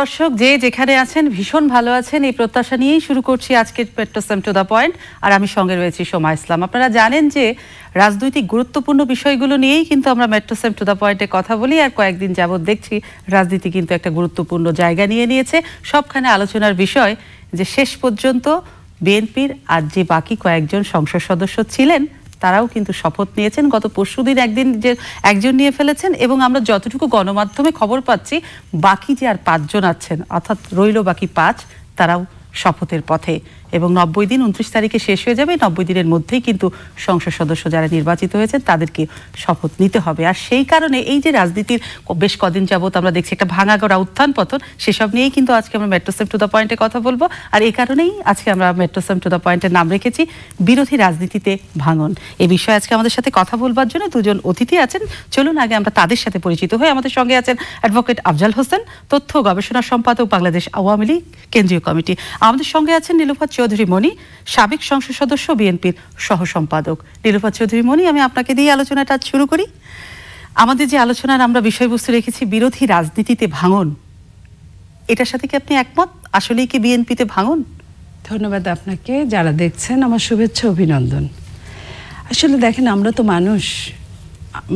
দর্শক যে যেখানে আছেন ভীষণ ভালো আছেন এই প্রত্যাশা নিয়েই শুরু করছি আজকের পেট্রোসেম টু দ্য পয়েন্ট আর আমি সঙ্গে রয়েছি সোমা ইসলাম আপনারা জানেন যে রাজনৈতিক গুরুত্বপূর্ণ বিষয়গুলো নিয়েই কিন্তু আমরা মেট্রোসেম টু দ্য পয়েন্টে কথা বলি আর কয়েকদিন যাবৎ দেখছি রাজনীতি কিন্তু একটা গুরুত্বপূর্ণ জায়গা নিয়ে নিয়েছে সবখানে আলোচনার বিষয় যে শেষ পর্যন্ত বিএনপির আর যে বাকি কয়েকজন সংসদ সদস্য ছিলেন তারাও কিন্তু শপথ নিয়েছেন গত পরশু দিন একদিন যে একজন নিয়ে ফেলেছেন এবং আমরা যতটুকু গণমাধ্যমে খবর পাচ্ছি বাকি যে আর পাঁচজন আছেন অর্থাৎ রইল বাকি পাঁচ তারাও শপথের পথে এবং নব্বই দিন উনত্রিশ তারিখে শেষ হয়ে যাবে নব্বই দিনের মধ্যেই কিন্তু সংসদ সদস্য যারা নির্বাচিত হয়েছেন তাদেরকে শপথ নিতে হবে আর সেই কারণে এই যে রাজনীতির বেশ কদিন যাবৎ আমরা দেখছি একটা ভাঙা গড়া উত্থান পতন সেসব নিয়েই কিন্তু আজকে আমরা মেট্রোসেম টু দ্য পয়েন্টে কথা বলবো আর এই কারণেই আজকে আমরা মেট্রোসেম টু দ্য পয়েন্টের নাম রেখেছি বিরোধী রাজনীতিতে ভাঙন এ বিষয়ে আজকে আমাদের সাথে কথা বলবার জন্য দুজন অতিথি আছেন চলুন আগে আমরা তাদের সাথে পরিচিত হয়ে আমাদের সঙ্গে আছেন অ্যাডভোকেট আফজাল হোসেন তথ্য গবেষণা সম্পাদক বাংলাদেশ আওয়ামী লীগ কেন্দ্রীয় কমিটি আমাদের সঙ্গে আছেন নীলুফাত চৌধুরী মনি সাবেক সংসদ সদস্য বিএনপির সম্পাদক নিরূপা চৌধুরী মনি আমি আপনাকে দিয়ে আলোচনাটা শুরু করি আমাদের যে আলোচনার আমরা বিষয়বস্তু রেখেছি বিরোধী রাজনীতিতে ভাঙন এটার সাথে কি আপনি একমত আসলেই কি বিএনপিতে ভাঙন ধন্যবাদ আপনাকে যারা দেখছেন আমার শুভেচ্ছা অভিনন্দন আসলে দেখেন আমরা তো মানুষ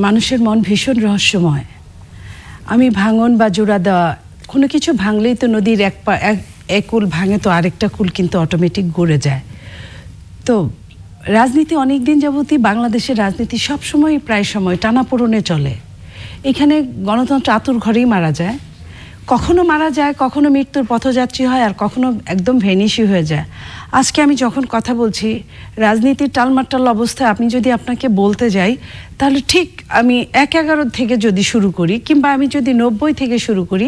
মানুষের মন ভীষণ রহস্যময় আমি ভাঙন বা জোড়া দেওয়া কোনো কিছু ভাঙলেই তো নদীর এক পা এক এক কুল ভাঙে তো আরেকটা কুল কিন্তু অটোমেটিক গড়ে যায় তো রাজনীতি অনেক দিন যাবতই বাংলাদেশের রাজনীতি সবসময় প্রায় সময় টানাপোড়নে চলে এখানে গণতন্ত্র আতুর ঘরেই মারা যায় কখনো মারা যায় কখনো মৃত্যুর পথযাত্রী হয় আর কখনো একদম ভেনিসি হয়ে যায় আজকে আমি যখন কথা বলছি রাজনীতির টালমাটাল অবস্থায় আপনি যদি আপনাকে বলতে যাই তাহলে ঠিক আমি এক এগারো থেকে যদি শুরু করি কিংবা আমি যদি নব্বই থেকে শুরু করি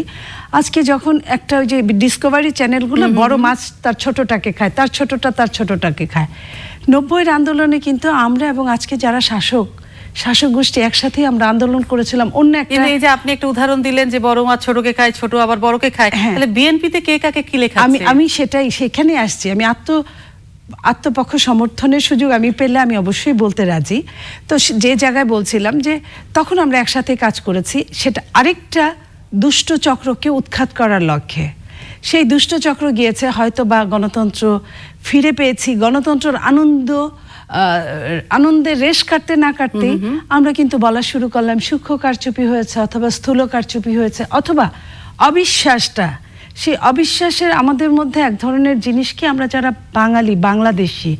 আজকে যখন একটা ওই যে ডিসকভারি চ্যানেলগুলো বড় মাছ তার ছোটটাকে খায় তার ছোটটা তার ছোটটাকে খায় নব্বইয়ের আন্দোলনে কিন্তু আমরা এবং আজকে যারা শাসক শাসক গোষ্ঠী একসাথে আমরা আন্দোলন করেছিলাম অন্য একটা এই যে আপনি একটা উদাহরণ দিলেন যে বড় মাছ ছোটকে খায় ছোট আবার বড়কে খায় হ্যাঁ। তাহলে বিএনপিতে কে কাকে কি লেখা আমি আমি সেটাই সেখানে আসছি আমি আত্ম আত্মপক্ষ সমর্থনের সুযোগ আমি পেলে আমি অবশ্যই বলতে রাজি তো যে জায়গায় বলছিলাম যে তখন আমরা একসাথে কাজ করেছি সেটা আরেকটা দুষ্ট চক্রকে উৎখাত করার লক্ষ্যে সেই দুষ্ট চক্র গিয়েছে হয়তো বা গণতন্ত্র ফিরে পেয়েছি গণতন্ত্রের আনন্দ আনন্দে রেশ কাটতে না কাটতে আমরা কিন্তু বলা শুরু করলাম সূক্ষ্ম কারচুপি হয়েছে অথবা স্থূল কারচুপি হয়েছে অথবা অবিশ্বাসটা সেই অবিশ্বাসের আমাদের মধ্যে এক ধরনের জিনিসকে আমরা যারা বাঙালি বাংলাদেশি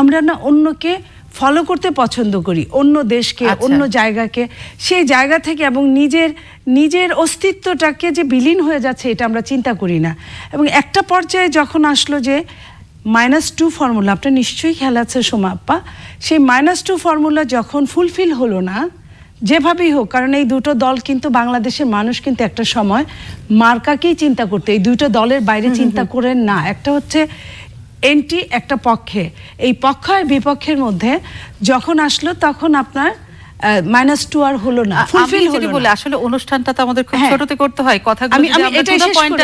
আমরা না অন্যকে ফলো করতে পছন্দ করি অন্য দেশকে আচ্ছা। অন্য জায়গাকে সেই জায়গা থেকে এবং নিজের নিজের অস্তিত্বটাকে যে বিলীন হয়ে যাচ্ছে এটা আমরা চিন্তা করি না এবং একটা পর্যায়ে যখন আসলো যে মাইনাস টু ফর্মুলা আপনার নিশ্চয়ই খেয়াল আছে সোমাপ্পা সেই মাইনাস টু ফর্মুলা যখন ফুলফিল হলো না যেভাবেই হোক কারণ এই দুটো দল কিন্তু বাংলাদেশের মানুষ কিন্তু একটা সময় মার্কাকেই চিন্তা করতে এই দুটো দলের বাইরে চিন্তা করে না একটা হচ্ছে এন্টি একটা পক্ষে এই পক্ষ আর বিপক্ষের মধ্যে যখন আসলো তখন আপনার মাইনাস টু আর হলো না ফুলফিল হলো বলে আসলে অনুষ্ঠানটা তো আমাদের খুব হ্যাঁ। ছোটতে করতে হয় কথা আমি আমি এটা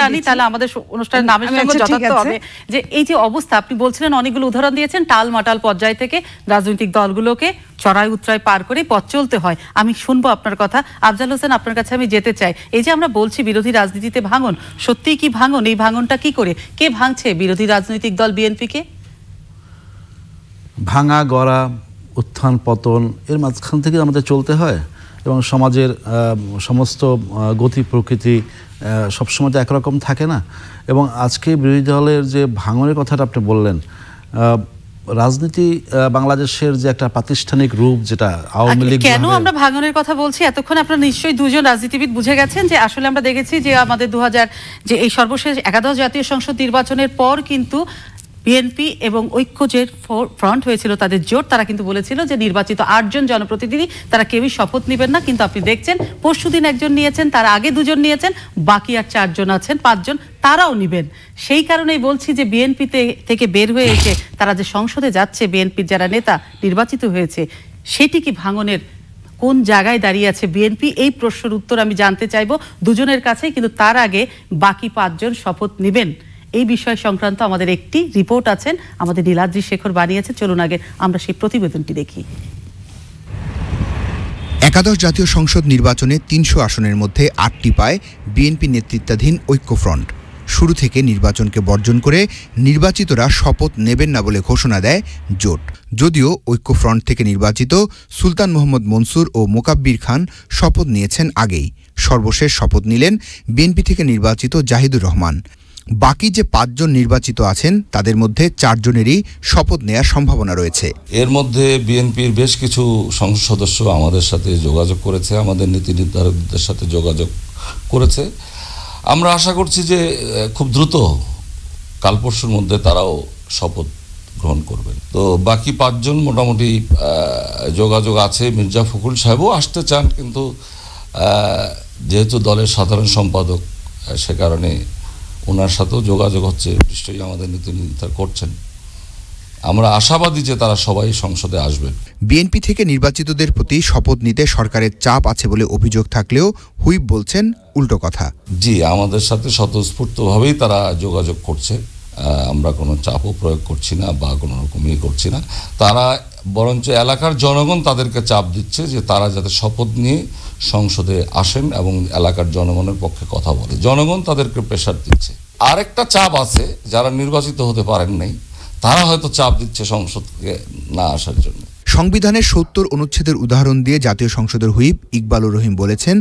আনি তাহলে আমাদের অনুষ্ঠানের নামের আচ্ছা, সঙ্গে যথার্থ হবে যে এই যে অবস্থা আপনি বলছিলেন অনেকগুলো উদাহরণ দিয়েছেন টাল মাটাল পর্যায় থেকে রাজনৈতিক দলগুলোকে চড়াই উত্তরায় পার করে পথ চলতে হয় আমি শুনবো আপনার কথা আফজাল হোসেন আপনার কাছে আমি যেতে চাই এই যে আমরা বলছি বিরোধী রাজনীতিতে ভাঙন সত্যিই কি ভাঙন এই ভাঙনটা কি করে কে ভাঙছে বিরোধী রাজনৈতিক দল বিএনপিকে ভাঙা গড়া উত্থান পতন এর মাঝখান থেকে আমাদের চলতে হয় এবং সমাজের সমস্ত গতি প্রকৃতি সবসময় তো একরকম থাকে না এবং আজকে বিরোধী দলের যে ভাঙনের কথাটা আপনি বললেন রাজনীতি বাংলাদেশের যে একটা প্রাতিষ্ঠানিক রূপ যেটা আওয়ামী আচ্ছা, লীগ কেন আমরা ভাঙনের কথা বলছি এতক্ষণ আপনারা নিশ্চয়ই দুজন রাজনীতিবিদ বুঝে গেছেন যে আসলে আমরা দেখেছি যে আমাদের দু যে এই সর্বশেষ একাদশ জাতীয় সংসদ নির্বাচনের পর কিন্তু বিএনপি এবং ঐক্য যে ফ্রন্ট হয়েছিল তাদের জোট তারা কিন্তু বলেছিল যে নির্বাচিত আটজন জনপ্রতিনিধি তারা কেউই শপথ নেবেন না কিন্তু আপনি দেখছেন পরশু দিন একজন নিয়েছেন তার আগে দুজন নিয়েছেন বাকি আর চারজন আছেন পাঁচজন তারাও নেবেন সেই কারণেই বলছি যে বিএনপিতে থেকে বের হয়ে এসে তারা যে সংসদে যাচ্ছে বিএনপির যারা নেতা নির্বাচিত হয়েছে সেটি কি ভাঙনের কোন জায়গায় দাঁড়িয়ে আছে বিএনপি এই প্রশ্নের উত্তর আমি জানতে চাইব দুজনের কাছে কিন্তু তার আগে বাকি পাঁচজন শপথ নেবেন এই বিষয় সংক্রান্ত আমাদের একটি রিপোর্ট আছেন আমাদের নীলাদ্রি শেখর বানিয়েছে চলুন আগে আমরা সেই প্রতিবেদনটি দেখি একাদশ জাতীয় সংসদ নির্বাচনে তিনশো আসনের মধ্যে আটটি পায় বিএনপি নেতৃত্বাধীন ঐক্যফ্রন্ট শুরু থেকে নির্বাচনকে বর্জন করে নির্বাচিতরা শপথ নেবেন না বলে ঘোষণা দেয় জোট যদিও ঐক্যফ্রন্ট থেকে নির্বাচিত সুলতান মোহাম্মদ মনসুর ও মোকাব্বির খান শপথ নিয়েছেন আগেই সর্বশেষ শপথ নিলেন বিএনপি থেকে নির্বাচিত জাহিদুর রহমান বাকি যে পাঁচজন নির্বাচিত আছেন তাদের মধ্যে চারজনেরই শপথ নেওয়ার সম্ভাবনা রয়েছে এর মধ্যে বিএনপির বেশ কিছু সংসদ সদস্য আমাদের সাথে যোগাযোগ করেছে আমাদের নীতি নির্ধারকদের সাথে যোগাযোগ করেছে আমরা আশা করছি যে খুব দ্রুত কাল পরশুর মধ্যে তারাও শপথ গ্রহণ করবেন তো বাকি পাঁচজন মোটামুটি যোগাযোগ আছে মির্জা ফখরুল সাহেবও আসতে চান কিন্তু যেহেতু দলের সাধারণ সম্পাদক সে কারণে ওনার সাথেও যোগাযোগ হচ্ছে নিশ্চয়ই আমাদের নীতি নির্ধার করছেন আমরা আশাবাদী যে তারা সবাই সংসদে আসবেন বিএনপি থেকে নির্বাচিতদের প্রতি শপথ নিতে সরকারের চাপ আছে বলে অভিযোগ থাকলেও হুইপ বলছেন উল্টো কথা জি আমাদের সাথে স্বতঃস্ফূর্তভাবেই তারা যোগাযোগ করছে আমরা কোনো চাপও প্রয়োগ করছি না বা কোনো রকম ইয়ে করছি না তারা বরঞ্চ এলাকার জনগণ তাদেরকে চাপ দিচ্ছে যে তারা যাতে শপথ নিয়ে সংসদে আসেন এবং এলাকার জনগণের পক্ষে কথা বলে জনগণ তাদেরকে প্রেশার দিচ্ছে আরেকটা চাপ আছে যারা নির্বাচিত হতে পারেন নাই তারা হয়তো চাপ দিচ্ছে সংসদকে না আসার জন্য সংবিধানের সত্তর অনুচ্ছেদের উদাহরণ দিয়ে জাতীয় সংসদের হুইপ ইকবালুর রহিম বলেছেন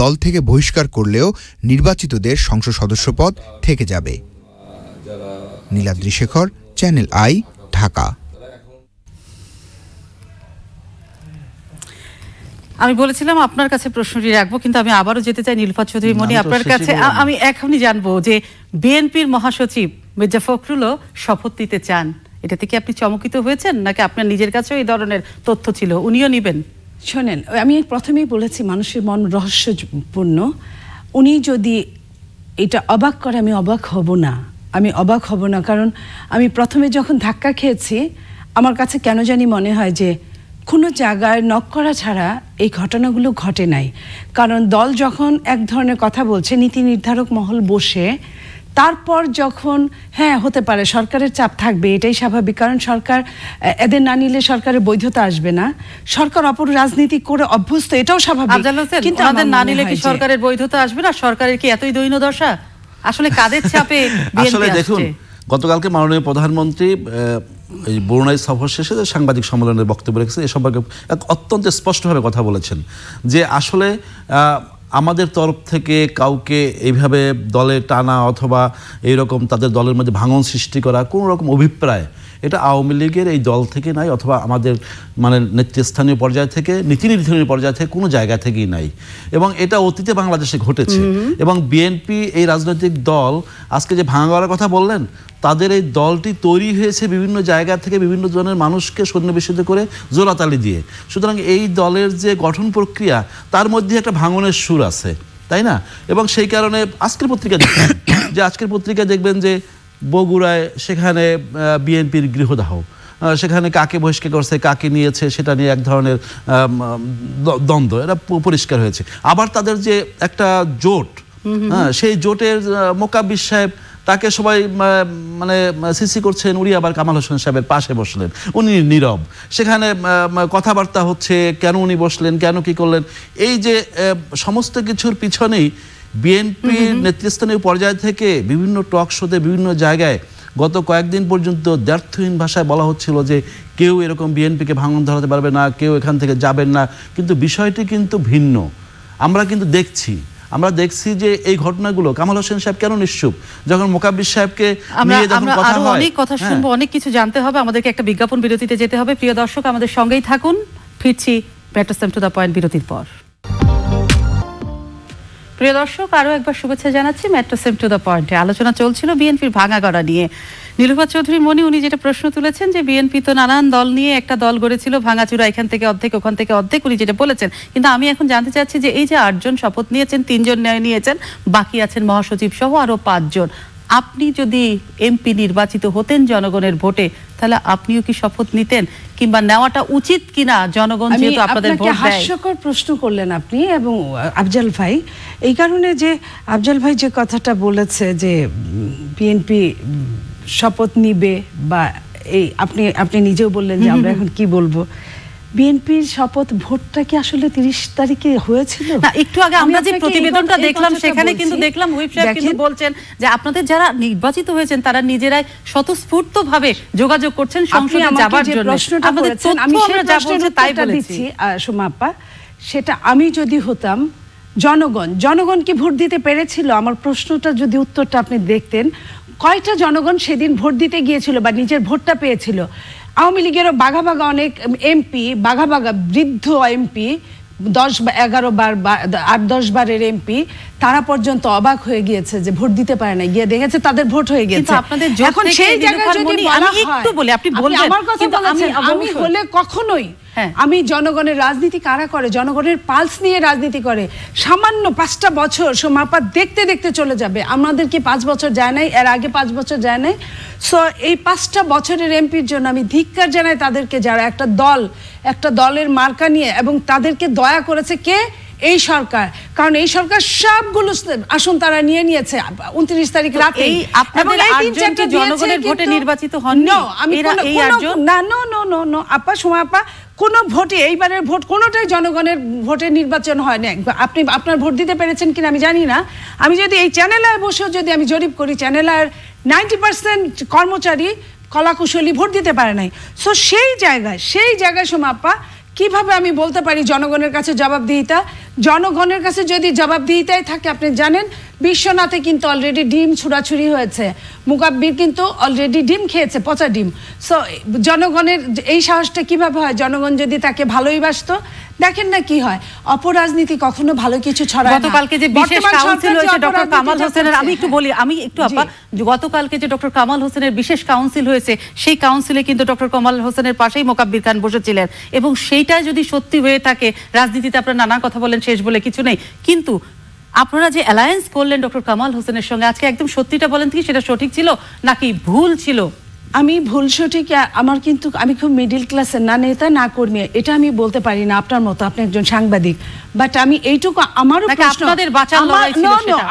দল থেকে বহিষ্কার করলেও নির্বাচিতদের সংসদ সদস্য পদ থেকে যাবে নীলাদ্রি শেখর চ্যানেল আই ঢাকা আমি বলেছিলাম আপনার কাছে প্রশ্নটি রাখবো কিন্তু আমি আবারও যেতে চাই নীলফাত চৌধুরী মনি আপনার কাছে আমি এখনই জানবো যে বিএনপির মহাসচিব মির্জা ফখরুলও শপথ নিতে চান এটা থেকে আপনি চমকিত হয়েছেন নাকি আপনার নিজের কাছেও এই ধরনের তথ্য ছিল উনিও নেবেন শোনেন আমি প্রথমেই বলেছি মানুষের মন রহস্যপূর্ণ উনি যদি এটা অবাক করে আমি অবাক হব না আমি অবাক হব না কারণ আমি প্রথমে যখন ধাক্কা খেয়েছি আমার কাছে কেন জানি মনে হয় যে কোনো জায়গায় নক করা ছাড়া এই ঘটনাগুলো ঘটে নাই কারণ দল যখন এক ধরনের কথা বলছে নীতি নির্ধারক মহল বসে তারপর যখন হ্যাঁ হতে পারে সরকারের চাপ থাকবে এটাই স্বাভাবিক কারণ সরকার এদের না নিলে সরকারের বৈধতা আসবে না সরকার অপর রাজনীতি করে অভ্যস্ত এটাও স্বাভাবিক কিন্তু আমাদের না নিলে কি সরকারের বৈধতা আসবে না সরকারের কি এতই দৈন্য দশা আসলে কাদের চাপে আসলে দেখুন গতকালকে মাননীয় প্রধানমন্ত্রী এই বরুণাই সফর শেষে সাংবাদিক সম্মেলনের বক্তব্য রেখেছেন এ সম্পর্কে এক অত্যন্ত স্পষ্টভাবে কথা বলেছেন যে আসলে আমাদের তরফ থেকে কাউকে এইভাবে দলে টানা অথবা এইরকম তাদের দলের মধ্যে ভাঙন সৃষ্টি করা কোনো রকম অভিপ্রায় এটা আওয়ামী লীগের এই দল থেকে নাই অথবা আমাদের মানে নেতৃস্থানীয় পর্যায় থেকে নীতি নির্ধারণী পর্যায় থেকে কোনো জায়গা থেকেই নাই এবং এটা অতীতে বাংলাদেশে ঘটেছে এবং বিএনপি এই রাজনৈতিক দল আজকে যে করার কথা বললেন তাদের এই দলটি তৈরি হয়েছে বিভিন্ন জায়গা থেকে বিভিন্ন জনের মানুষকে সন্নিবেশিত করে জোরাতালি দিয়ে সুতরাং এই দলের যে গঠন প্রক্রিয়া তার মধ্যে একটা ভাঙনের সুর আছে তাই না এবং সেই কারণে আজকের পত্রিকা দেখবেন যে আজকের পত্রিকা দেখবেন যে বগুড়ায় সেখানে বিএনপির গৃহদাহ সেখানে কাকে বহিষ্কার করছে কাকে নিয়েছে সেটা নিয়ে এক ধরনের দ্বন্দ্ব এটা পরিষ্কার হয়েছে আবার তাদের যে একটা জোট হ্যাঁ সেই জোটের মোকাবিশ সাহেব তাকে সবাই মানে সিসি করছেন উনি আবার কামাল হোসেন সাহেবের পাশে বসলেন উনি নীরব সেখানে কথাবার্তা হচ্ছে কেন উনি বসলেন কেন কি করলেন এই যে সমস্ত কিছুর পিছনেই বিএনপির নেতৃস্থানীয় পর্যায় থেকে বিভিন্ন টক শোতে বিভিন্ন জায়গায় গত কয়েকদিন পর্যন্ত দ্ব্যর্থহীন ভাষায় বলা হচ্ছিল যে কেউ এরকম বিএনপিকে ভাঙন ধরাতে পারবে না কেউ এখান থেকে যাবেন না কিন্তু বিষয়টি কিন্তু ভিন্ন আমরা কিন্তু দেখছি আমরা দেখছি যে এই ঘটনাগুলো কামাল হোসেন সাহেব কেন নিশ্চুপ যখন মোকাব্বির সাহেবকে অনেক কথা হ্যাঁ। শুনবো অনেক কিছু জানতে হবে আমাদেরকে একটা বিজ্ঞাপন বিরতিতে যেতে হবে প্রিয় দর্শক আমাদের সঙ্গেই থাকুন ফিরছি পয়েন্ট বিরতির পর প্রিয় দর্শক আরও একবার শুভেচ্ছা জানাচ্ছি মেট্রো সেম টু দ্য পয়েন্টে আলোচনা চলছিল বিএনপির ভাঙা গড়া নিয়ে নীলুফা চৌধুরী মনি উনি যেটা প্রশ্ন তুলেছেন যে বিএনপি তো নানান দল নিয়ে একটা দল গড়েছিল ভাঙাচুরা এখান থেকে অর্ধেক ওখান থেকে অর্ধেক উনি যেটা বলেছেন কিন্তু আমি এখন জানতে চাচ্ছি যে এই যে আটজন শপথ নিয়েছেন তিনজন ন্যায় নিয়েছেন বাকি আছেন মহাসচিব সহ আরও পাঁচজন আপনি যদি এমপি নির্বাচিত হতেন জনগণের ভোটে তাহলে আপনিও কি শপথ নিতেন কিংবা নেওয়াটা উচিত কিনা জনগণ যেহেতু আপনাদের ভোট দেয় হাস্যকর প্রশ্ন করলেন আপনি এবং আফজাল ভাই এই কারণে যে আফজাল ভাই যে কথাটা বলেছে যে বিএনপি শপথ নিবে বা এই আপনি আপনি নিজেও বললেন যে আমরা এখন কি বলবো বিএনপির শপথ ভোটটা কি আসলে তিরিশ তারিখে হয়েছিল না একটু আগে আমরা যে প্রতিবেদনটা দেখলাম সেখানে কিন্তু দেখলাম হুইপ সাহেব কিন্তু বলছেন যে আপনাদের যারা নির্বাচিত হয়েছেন তারা নিজেরাই স্বতঃস্ফূর্ত ভাবে যোগাযোগ করছেন সংসদে যাবার জন্য আমাদের আমি আমরা যা তাই বলেছি সোমাপ্পা সেটা আমি যদি হতাম জনগণ জনগণ কি ভোট দিতে পেরেছিল আমার প্রশ্নটা যদি উত্তরটা আপনি দেখতেন কয়টা জনগণ সেদিন ভোট দিতে গিয়েছিল বা নিজের ভোটটা পেয়েছিল আওয়ামী লীগেরও বাঘা বাঘা অনেক এমপি বাঘা বাঘা বৃদ্ধ এমপি দশ এগারো বার আট দশ বারের এমপি তারা পর্যন্ত অবাক হয়ে গিয়েছে যে ভোট দিতে পারে না গিয়ে দেখেছে তাদের ভোট হয়ে গেছে আপনাদের এখন সেই জায়গায় আমি হলে কখনোই হ্যাঁ। আমি জনগণের রাজনীতি কারা করে জনগণের পালস নিয়ে রাজনীতি করে সামান্য পাঁচটা বছর সমাপাত দেখতে দেখতে চলে যাবে আমাদের কি পাঁচ বছর যায় নাই এর আগে পাঁচ বছর যায় নাই সো এই পাঁচটা বছরের এমপির জন্য আমি ধিক্কার জানাই তাদেরকে যারা একটা দল একটা দলের মার্কা নিয়ে এবং তাদেরকে দয়া করেছে কে এই সরকার কারণ এই সরকার সবগুলো আসন তারা নিয়ে নিয়েছে উনত্রিশ তারিখ রাতে জনগণের ভোটে নির্বাচিত আপা সময় আপা কোন ভোটে এইবারের ভোট কোনটাই জনগণের ভোটে নির্বাচন হয় না আপনি আপনার ভোট দিতে পেরেছেন কিনা আমি জানি না আমি যদি এই চ্যানেল আয় বসেও যদি আমি জরিপ করি চ্যানেল আয়ের নাইনটি পার্সেন্ট কর্মচারী কলাকুশলী ভোট দিতে পারে নাই সো সেই জায়গায় সেই জায়গায় সময় আপা কিভাবে আমি বলতে পারি জনগণের কাছে জবাবদিহিতা জনগণের কাছে যদি জবাবদিহিতাই থাকে আপনি জানেন বিশ্বনাথে কিন্তু অলরেডি ডিম ছুড়াছুড়ি হয়েছে মুকাব্বির কিন্তু অলরেডি ডিম খেয়েছে পচা ডিম সো জনগণের এই সাহসটা কিভাবে হয় জনগণ যদি তাকে ভালোই বাসতো দেখেন না কি হয় অপরাজনীতি কখনো ভালো কিছু ছড়ায় গতকালকে যে বিশেষ কাউন্সিল হয়েছে ডক্টর কামাল হোসেনের আমি একটু হ্যাঁ। বলি আমি একটু আপা গতকালকে যে ডক্টর কামাল হোসেনের বিশেষ কাউন্সিল হয়েছে সেই কাউন্সিলে কিন্তু ডক্টর কামাল হোসেনের পাশেই মোকাব্বির খান বসেছিলেন এবং সেইটা যদি সত্যি হয়ে থাকে রাজনীতিতে আপনারা নানা কথা বলেন শেষ বলে কিছু নেই কিন্তু আপনারা যে অ্যালায়েন্স করলেন ডক্টর কামাল হোসেনের সঙ্গে আজকে একদম সত্যিটা বলেন কি সেটা সঠিক ছিল নাকি ভুল ছিল আমি ভুল সঠিক আমার কিন্তু আমি খুব মিডিল ক্লাসের না নেতা না কর্মী এটা আমি বলতে পারি না আপনার মতো আপনি একজন সাংবাদিক বাট আমি এইটুকু আমারও আপনাদের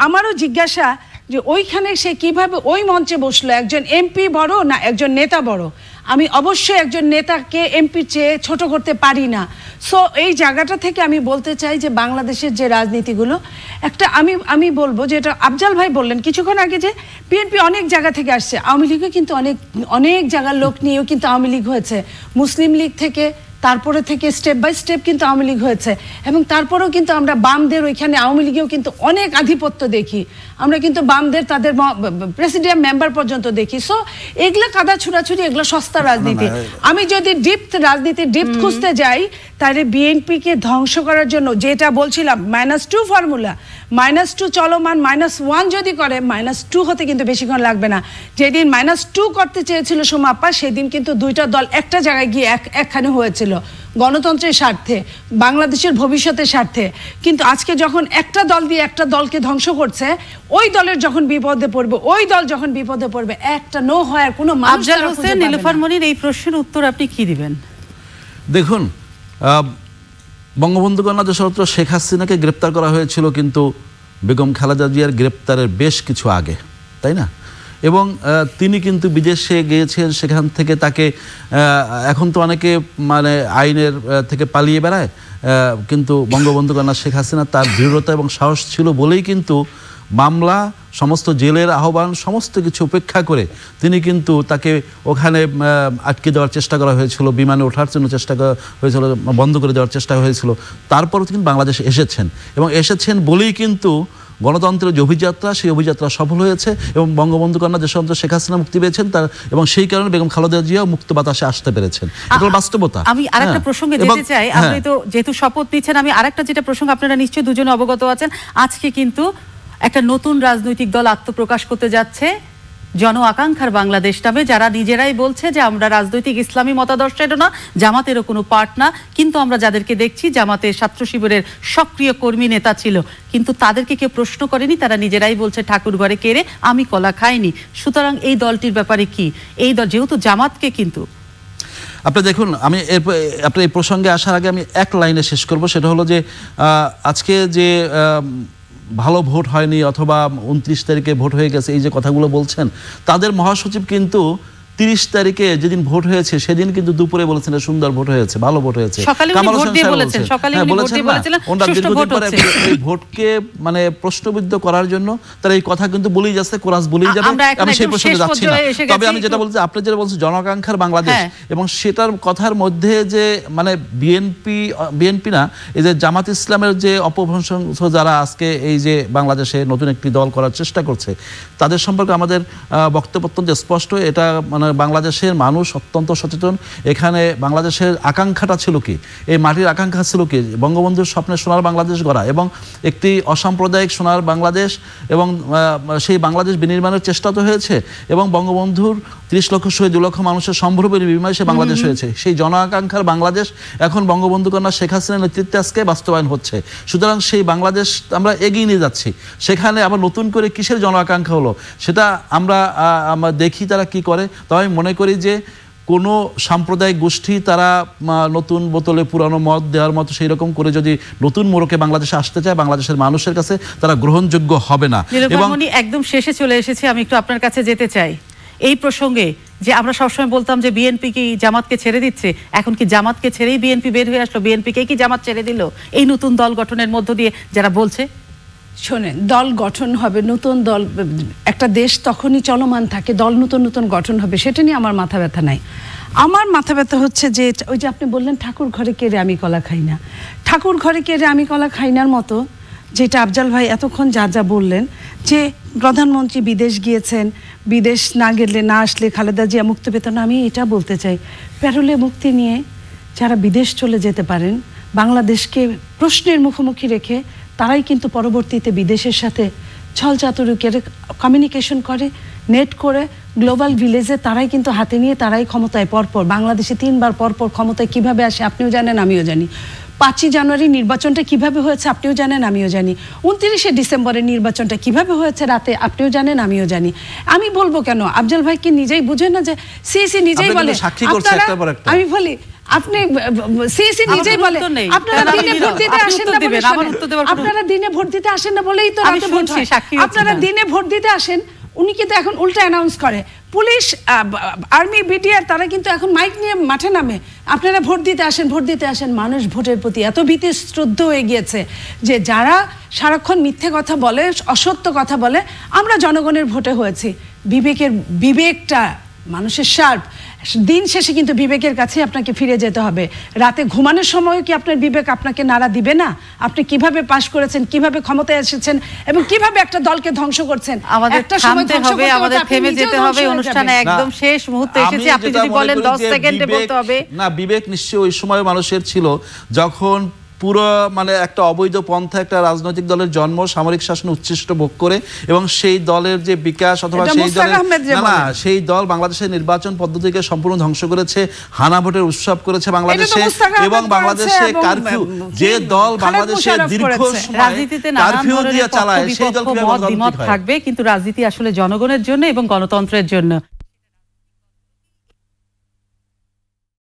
আমারও জিজ্ঞাসা যে ওইখানে সে কিভাবে ওই মঞ্চে বসলো একজন এমপি বড় না একজন নেতা বড় আমি অবশ্যই একজন নেতাকে এমপি চেয়ে ছোট করতে পারি না সো এই জায়গাটা থেকে আমি বলতে চাই যে বাংলাদেশের যে রাজনীতিগুলো একটা আমি আমি বলবো যে এটা আফজাল ভাই বললেন কিছুক্ষণ আগে যে বিএনপি অনেক জায়গা থেকে আসছে আওয়ামী লীগও কিন্তু অনেক অনেক জায়গার লোক নিয়েও কিন্তু আওয়ামী লীগ হয়েছে মুসলিম লীগ থেকে তারপরে থেকে স্টেপ বাই স্টেপ কিন্তু আওয়ামী লীগ হয়েছে এবং তারপরেও কিন্তু আমরা বামদের ওইখানে আওয়ামী লীগেও কিন্তু অনেক আধিপত্য দেখি আমরা কিন্তু বামদের তাদের প্রেসিডিয়াম মেম্বার পর্যন্ত দেখি সো এগুলো কাদা ছুড়াছুড়ি এগুলো সস্তা রাজনীতি আমি যদি ডিপ রাজনীতি ডিপ খুঁজতে যাই তাহলে বিএনপিকে ধ্বংস করার জন্য যেটা বলছিলাম minus two formula minus two চলমান মাইনাস ওয়ান যদি করে মাইনাস টু হতে কিন্তু বেশিক্ষণ লাগবে না যেদিন মাইনাস টু করতে চেয়েছিল সোমাপ্পা সেদিন কিন্তু দুইটা দল একটা জায়গায় গিয়ে এক একখানে হয়েছিল গণতন্ত্রের স্বার্থে বাংলাদেশের ভবিষ্যতের স্বার্থে কিন্তু আজকে যখন একটা দল দিয়ে একটা দলকে ধ্বংস করছে ওই দলের যখন বিপদে পড়বে ওই দল যখন বিপদে পড়বে একটা নো হয় আর কোনো আফজাল মনির এই প্রশ্নের উত্তর আপনি কি দিবেন দেখুন বঙ্গবন্ধু কন্যা যশরত্র শেখ হাসিনাকে গ্রেপ্তার করা হয়েছিল কিন্তু বেগম খালেদা জিয়ার গ্রেপ্তারের বেশ কিছু আগে তাই না এবং তিনি কিন্তু বিদেশে গিয়েছেন সেখান থেকে তাকে এখন তো অনেকে মানে আইনের থেকে পালিয়ে বেড়ায় কিন্তু বঙ্গবন্ধু কন্যা শেখ হাসিনা তার দৃঢ়তা এবং সাহস ছিল বলেই কিন্তু মামলা সমস্ত জেলের আহ্বান সমস্ত কিছু উপেক্ষা করে তিনি কিন্তু তাকে ওখানে আটকে দেওয়ার চেষ্টা করা হয়েছিল বিমানে ওঠার জন্য চেষ্টা করা হয়েছিল বন্ধ করে দেওয়ার চেষ্টা হয়েছিল তারপরও কিন্তু বাংলাদেশে এসেছেন এবং এসেছেন বলেই কিন্তু গণতন্ত্রের যে অভিযাত্রা সেই অভিযাত্রা সফল হয়েছে এবং বঙ্গবন্ধু কন্যা যে সন্ত শেখ হাসিনা মুক্তি পেয়েছেন তার এবং সেই কারণে বেগম খালেদা জিয়া মুক্ত বাতাসে আসতে পেরেছেন এটা বাস্তবতা আমি আর একটা হ্যাঁ, প্রসঙ্গে যেতে চাই আপনি হ্যাঁ। তো যেহেতু শপথ নিচ্ছেন আমি আর একটা যেটা প্রসঙ্গ আপনারা নিশ্চয়ই দুজনে অবগত আছেন আজকে কিন্তু একটা নতুন রাজনৈতিক দল আত্মপ্রকাশ করতে যাচ্ছে জন আকাঙ্ক্ষার বাংলাদেশ নামে যারা নিজেরাই বলছে যে আমরা রাজনৈতিক ইসলামী মতাদর্শ এটা না জামাতেরও কোনো পার্ট না কিন্তু আমরা যাদেরকে দেখছি জামাতে ছাত্র শিবিরের সক্রিয় কর্মী নেতা ছিল কিন্তু তাদেরকে কেউ প্রশ্ন করেনি তারা নিজেরাই বলছে ঠাকুর ঘরে কেড়ে আমি কলা খাইনি সুতরাং এই দলটির ব্যাপারে কি এই দল যেহেতু জামাতকে কিন্তু আপনি দেখুন আমি এরপর আপনার এই প্রসঙ্গে আসার আগে আমি এক লাইনে শেষ করব সেটা হলো যে আজকে যে ভালো ভোট হয়নি অথবা উনত্রিশ তারিখে ভোট হয়ে গেছে এই যে কথাগুলো বলছেন তাদের মহাসচিব কিন্তু তিরিশ তারিখে যেদিন ভোট হয়েছে সেদিন কিন্তু দুপুরে বলেছেন সুন্দর ভোট হয়েছে ভালো ভোট হয়েছে হ্যাঁ, ভোটকে মানে প্রশ্নবিদ্ধ করার জন্য তারা এই কথা কিন্তু বলেই যাচ্ছে কোরাস বলেই যাবে আমি সেই প্রশ্নে যাচ্ছি না তবে আমি যেটা বলছি আপনি যেটা বলছেন জনকাঙ্ক্ষার বাংলাদেশ হ্যাঁ। এবং সেটার কথার মধ্যে যে মানে বিএনপি বিএনপি না এই যে জামাত ইসলামের যে অপভ্রংশ যারা আজকে এই যে বাংলাদেশে নতুন একটি দল করার চেষ্টা করছে তাদের সম্পর্কে আমাদের বক্তব্য অত্যন্ত স্পষ্ট এটা মানে মানে বাংলাদেশের মানুষ অত্যন্ত সচেতন এখানে বাংলাদেশের আকাঙ্ক্ষাটা ছিল কি এই মাটির আকাঙ্ক্ষা ছিল কি বঙ্গবন্ধুর স্বপ্নে সোনার বাংলাদেশ গড়া এবং একটি অসাম্প্রদায়িক সোনার বাংলাদেশ এবং সেই বাংলাদেশ বিনির্মাণের চেষ্টা তো হয়েছে এবং বঙ্গবন্ধুর তিরিশ লক্ষ শহীদ দু লক্ষ মানুষের সম্ভ্রমের বিনিময়ে সে বাংলাদেশ হয়েছে সেই জন আকাঙ্ক্ষার বাংলাদেশ এখন বঙ্গবন্ধু কন্যা শেখ হাসিনার নেতৃত্বে আজকে বাস্তবায়ন হচ্ছে সুতরাং সেই বাংলাদেশ আমরা এগিয়ে নিয়ে যাচ্ছি সেখানে আবার নতুন করে কিসের জন আকাঙ্ক্ষা হলো সেটা আমরা দেখি তারা কি করে তবে আমি মনে করি যে কোনো সাম্প্রদায়িক গোষ্ঠী তারা নতুন বোতলে পুরানো মত দেওয়ার মতো সেই রকম করে যদি নতুন মোড়কে বাংলাদেশে আসতে চায় বাংলাদেশের মানুষের কাছে তারা গ্রহণযোগ্য হবে না এবং একদম শেষে চলে এসেছি আমি একটু আপনার কাছে যেতে চাই এই প্রসঙ্গে যে আমরা সবসময় বলতাম যে বিএনপি কি জামাতকে ছেড়ে দিচ্ছে এখন কি জামাতকে ছেড়েই বিএনপি বের হয়ে আসলো বিএনপিকে কি জামাত ছেড়ে দিল এই নতুন দল গঠনের মধ্য দিয়ে যারা বলছে শোনেন দল গঠন হবে নতুন দল একটা দেশ তখনই চলমান থাকে দল নতুন নতুন গঠন হবে সেটা নিয়ে আমার মাথা ব্যথা নাই আমার মাথা ব্যথা হচ্ছে যে ওই যে আপনি বললেন ঠাকুর ঘরে কেড়ে আমি কলা খাই না ঠাকুর ঘরে কেড়ে আমি কলা খাই নার মতো যেটা আফজাল ভাই এতক্ষণ যা যা বললেন যে প্রধানমন্ত্রী বিদেশ গিয়েছেন বিদেশ না গেলে না আসলে খালেদা জিয়া মুক্তি পেত না আমি এটা বলতে চাই প্যারোলে মুক্তি নিয়ে যারা বিদেশ চলে যেতে পারেন বাংলাদেশকে প্রশ্নের মুখোমুখি রেখে তারাই কিন্তু পরবর্তীতে বিদেশের সাথে ছল চাতুরিকের কমিউনিকেশন করে নেট করে গ্লোবাল ভিলেজে তারাই কিন্তু হাতে নিয়ে তারাই ক্ষমতায় পরপর বাংলাদেশে তিনবার পরপর ক্ষমতায় কিভাবে আসে আপনিও জানেন আমিও জানি পাঁচই জানুয়ারি নির্বাচনটা কিভাবে হয়েছে আপনিও জানেন আমিও জানি উনত্রিশে ডিসেম্বরের নির্বাচনটা কিভাবে হয়েছে রাতে আপনিও জানেন আমিও জানি আমি বলবো কেন আফজল ভাই কি নিজেই বুঝেন না যে সিএসি নিজেই বলে আমি বলি আপনি সিএসি নিজেই বলে আপনারা দিনে ভোট দিতে আসেন না বলে আপনারা দিনে ভোট দিতে আসেন না বলেই তো রাতে ভোট হয় আপনারা দিনে ভোট দিতে আসেন উনি কিন্তু এখন অ্যানাউন্স করে পুলিশ আর্মি বিটিআর তারা কিন্তু এখন মাইক নিয়ে মাঠে নামে আপনারা ভোট দিতে আসেন ভোট দিতে আসেন মানুষ ভোটের প্রতি এত ভীতি শ্রদ্ধ হয়ে গিয়েছে যে যারা সারাক্ষণ মিথ্যে কথা বলে অসত্য কথা বলে আমরা জনগণের ভোটে হয়েছি বিবেকের বিবেকটা মানুষের শার্প দিন শেষে কিন্তু বিবেকের কাছে আপনাকে ফিরে যেতে হবে রাতে ঘুমানোর সময় কি আপনার বিবেক আপনাকে নাড়া দিবে না আপনি কিভাবে পাশ করেছেন কিভাবে ক্ষমতায় এসেছেন এবং কিভাবে একটা দলকে ধ্বংস করছেন আমাদের একটা সময় হবে আমাদের থেমে যেতে হবে অনুষ্ঠানে একদম শেষ মুহূর্তে এসেছি আপনি যদি বলেন 10 সেকেন্ডে বলতে হবে না বিবেক নিশ্চয়ই ওই সময় মানুষের ছিল যখন পুরো মানে একটা অবৈধ পন্থা একটা রাজনৈতিক দলের জন্ম সামরিক শাসন উচ্ছিষ্ট ভোগ করে এবং সেই দলের যে বিকাশ অথবা সেই দলের সেই দল বাংলাদেশের নির্বাচন পদ্ধতিকে সম্পূর্ণ ধ্বংস করেছে হানা ভোটের উৎসব করেছে বাংলাদেশে এবং বাংলাদেশে কারফিউ যে দল বাংলাদেশে দীর্ঘ কারফিউ দিয়ে চালায় সেই দল থাকবে কিন্তু রাজনীতি আসলে জনগণের জন্য এবং গণতন্ত্রের জন্য